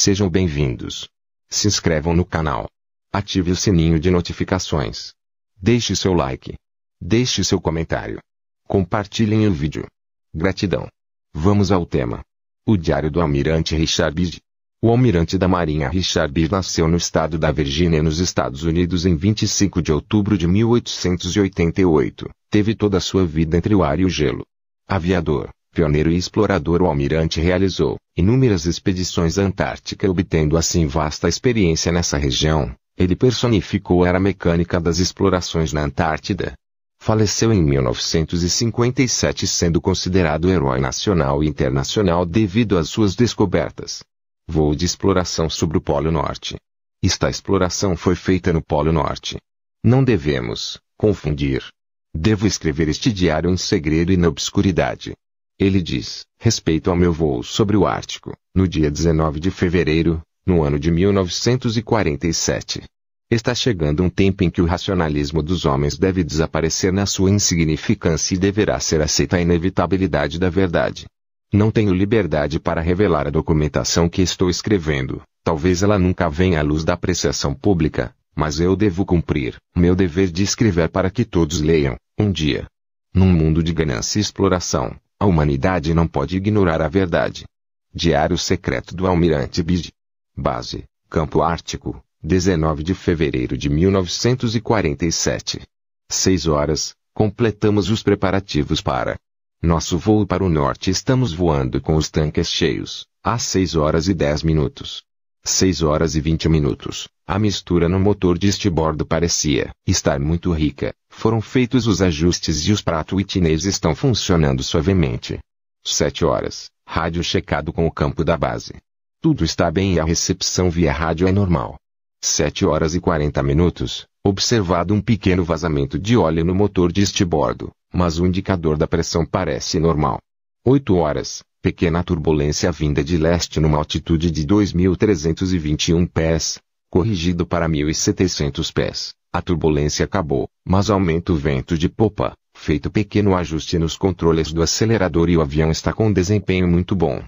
Sejam bem-vindos. Se inscrevam no canal. Ative o sininho de notificações. Deixe seu like. Deixe seu comentário. Compartilhem o vídeo. Gratidão. Vamos ao tema. O diário do almirante Richard Bide. O almirante da Marinha Richard Bide nasceu no estado da Virgínia nos Estados Unidos em 25 de outubro de 1888. Teve toda a sua vida entre o ar e o gelo. Aviador pioneiro e explorador o almirante realizou inúmeras expedições à Antártica obtendo assim vasta experiência nessa região. Ele personificou a era mecânica das explorações na Antártida. Faleceu em 1957 sendo considerado herói nacional e internacional devido às suas descobertas. Voo de exploração sobre o Polo Norte. Esta exploração foi feita no Polo Norte. Não devemos confundir. Devo escrever este diário em segredo e na obscuridade. Ele diz, respeito ao meu voo sobre o Ártico, no dia 19 de fevereiro, no ano de 1947. Está chegando um tempo em que o racionalismo dos homens deve desaparecer na sua insignificância e deverá ser aceita a inevitabilidade da verdade. Não tenho liberdade para revelar a documentação que estou escrevendo, talvez ela nunca venha à luz da apreciação pública, mas eu devo cumprir meu dever de escrever para que todos leiam, um dia. Num mundo de ganância e exploração, a humanidade não pode ignorar a verdade. Diário Secreto do Almirante Bide. Base, Campo Ártico, 19 de fevereiro de 1947. 6 horas, completamos os preparativos para nosso voo para o norte. Estamos voando com os tanques cheios, às 6 horas e 10 minutos. 6 horas e 20 minutos. A mistura no motor de bordo parecia estar muito rica. Foram feitos os ajustes e os pratos itinês estão funcionando suavemente. 7 horas. Rádio checado com o campo da base. Tudo está bem e a recepção via rádio é normal. 7 horas e 40 minutos. Observado um pequeno vazamento de óleo no motor de bordo, mas o indicador da pressão parece normal. 8 horas pequena turbulência vinda de leste numa altitude de 2.321 pés, corrigido para 1.700 pés. A turbulência acabou, mas aumenta o vento de popa. Feito pequeno ajuste nos controles do acelerador e o avião está com desempenho muito bom.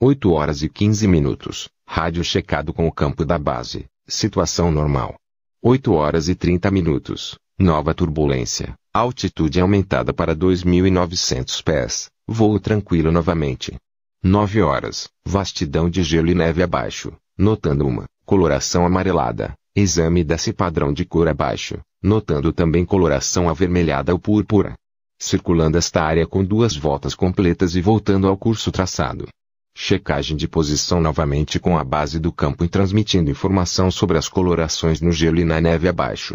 8 horas e 15 minutos. Rádio checado com o campo da base. Situação normal. 8 horas e 30 minutos. Nova turbulência. Altitude aumentada para 2.900 pés. Voo tranquilo novamente. Nove horas, vastidão de gelo e neve abaixo, notando uma coloração amarelada, exame desse padrão de cor abaixo, notando também coloração avermelhada ou púrpura. Circulando esta área com duas voltas completas e voltando ao curso traçado. Checagem de posição novamente com a base do campo e transmitindo informação sobre as colorações no gelo e na neve abaixo.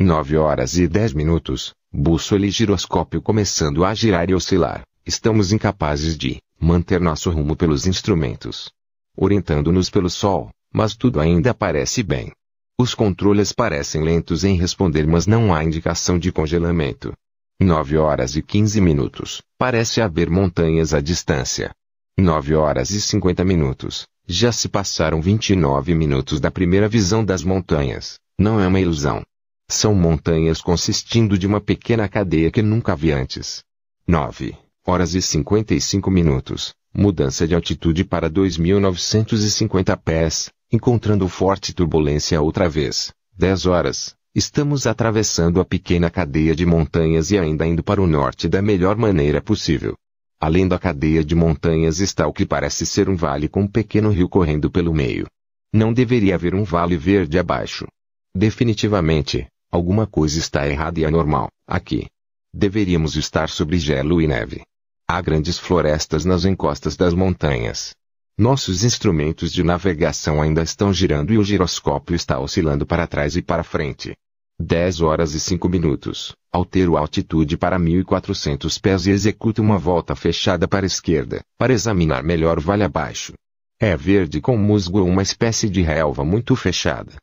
9 horas e 10 minutos, bússola e giroscópio começando a girar e oscilar. Estamos incapazes de manter nosso rumo pelos instrumentos, orientando-nos pelo sol, mas tudo ainda parece bem. Os controles parecem lentos em responder, mas não há indicação de congelamento. 9 horas e 15 minutos. Parece haver montanhas à distância. 9 horas e 50 minutos. Já se passaram 29 minutos da primeira visão das montanhas. Não é uma ilusão. São montanhas consistindo de uma pequena cadeia que nunca vi antes. 9 horas e 55 minutos, mudança de altitude para 2.950 pés, encontrando forte turbulência outra vez, 10 horas. Estamos atravessando a pequena cadeia de montanhas e ainda indo para o norte da melhor maneira possível. Além da cadeia de montanhas está o que parece ser um vale com um pequeno rio correndo pelo meio. Não deveria haver um vale verde abaixo. Definitivamente, alguma coisa está errada e anormal, é aqui. Deveríamos estar sobre gelo e neve. Há grandes florestas nas encostas das montanhas. Nossos instrumentos de navegação ainda estão girando e o giroscópio está oscilando para trás e para frente. 10 horas e 5 minutos. Altero a altitude para 1400 pés e executo uma volta fechada para a esquerda, para examinar melhor vale abaixo. É verde com musgo ou uma espécie de relva muito fechada.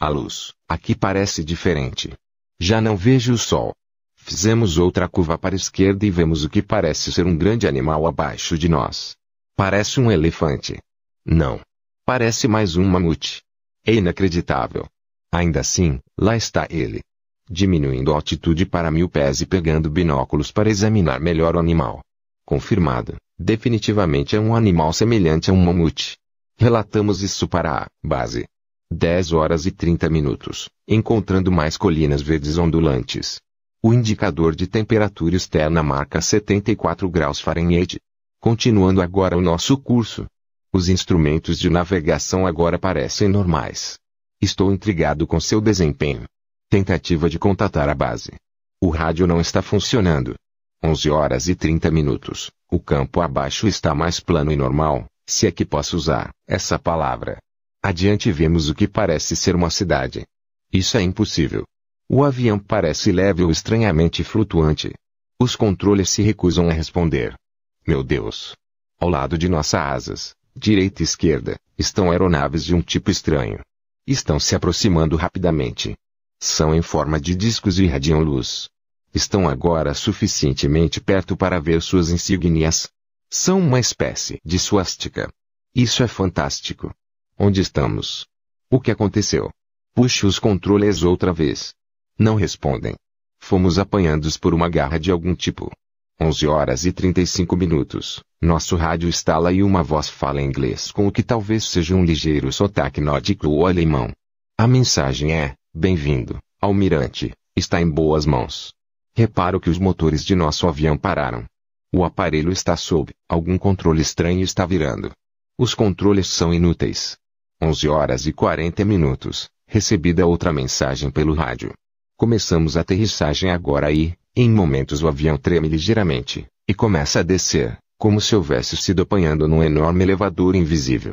A luz, aqui parece diferente. Já não vejo o sol, Fizemos outra curva para a esquerda e vemos o que parece ser um grande animal abaixo de nós. Parece um elefante. Não. Parece mais um mamute. É inacreditável. Ainda assim, lá está ele. Diminuindo a altitude para mil pés e pegando binóculos para examinar melhor o animal. Confirmado, definitivamente é um animal semelhante a um mamute. Relatamos isso para a base. 10 horas e 30 minutos, encontrando mais colinas verdes ondulantes. O indicador de temperatura externa marca 74 graus Fahrenheit. Continuando agora o nosso curso. Os instrumentos de navegação agora parecem normais. Estou intrigado com seu desempenho. Tentativa de contatar a base. O rádio não está funcionando. 11 horas e 30 minutos. O campo abaixo está mais plano e normal, se é que posso usar essa palavra. Adiante vemos o que parece ser uma cidade. Isso é impossível. O avião parece leve ou estranhamente flutuante. Os controles se recusam a responder. Meu Deus! Ao lado de nossas asas, direita e esquerda, estão aeronaves de um tipo estranho. Estão se aproximando rapidamente. São em forma de discos e irradiam luz. Estão agora suficientemente perto para ver suas insígnias. São uma espécie de suástica. Isso é fantástico. Onde estamos? O que aconteceu? Puxe os controles outra vez. Não respondem. Fomos apanhados por uma garra de algum tipo. 11 horas e 35 minutos. Nosso rádio estala e uma voz fala inglês com o que talvez seja um ligeiro sotaque nórdico ou alemão. A mensagem é: Bem-vindo, almirante, está em boas mãos. Reparo que os motores de nosso avião pararam. O aparelho está sob algum controle estranho está virando. Os controles são inúteis. 11 horas e 40 minutos. Recebida outra mensagem pelo rádio. Começamos a aterrissagem agora e, em momentos o avião treme ligeiramente, e começa a descer, como se houvesse sido apanhando num enorme elevador invisível.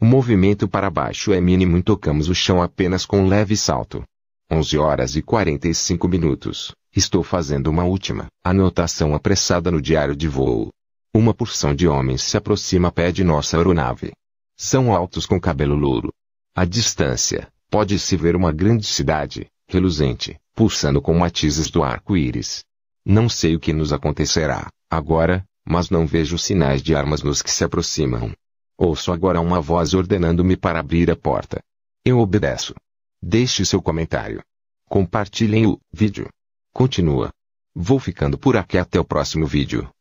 O movimento para baixo é mínimo e tocamos o chão apenas com um leve salto. 11 horas e 45 minutos. Estou fazendo uma última anotação apressada no diário de voo. Uma porção de homens se aproxima a pé de nossa aeronave. São altos com cabelo louro. À distância, pode-se ver uma grande cidade, reluzente, pulsando com matizes do arco-íris. Não sei o que nos acontecerá, agora, mas não vejo sinais de armas nos que se aproximam. Ouço agora uma voz ordenando-me para abrir a porta. Eu obedeço. Deixe seu comentário. Compartilhem o vídeo. Continua. Vou ficando por aqui até o próximo vídeo.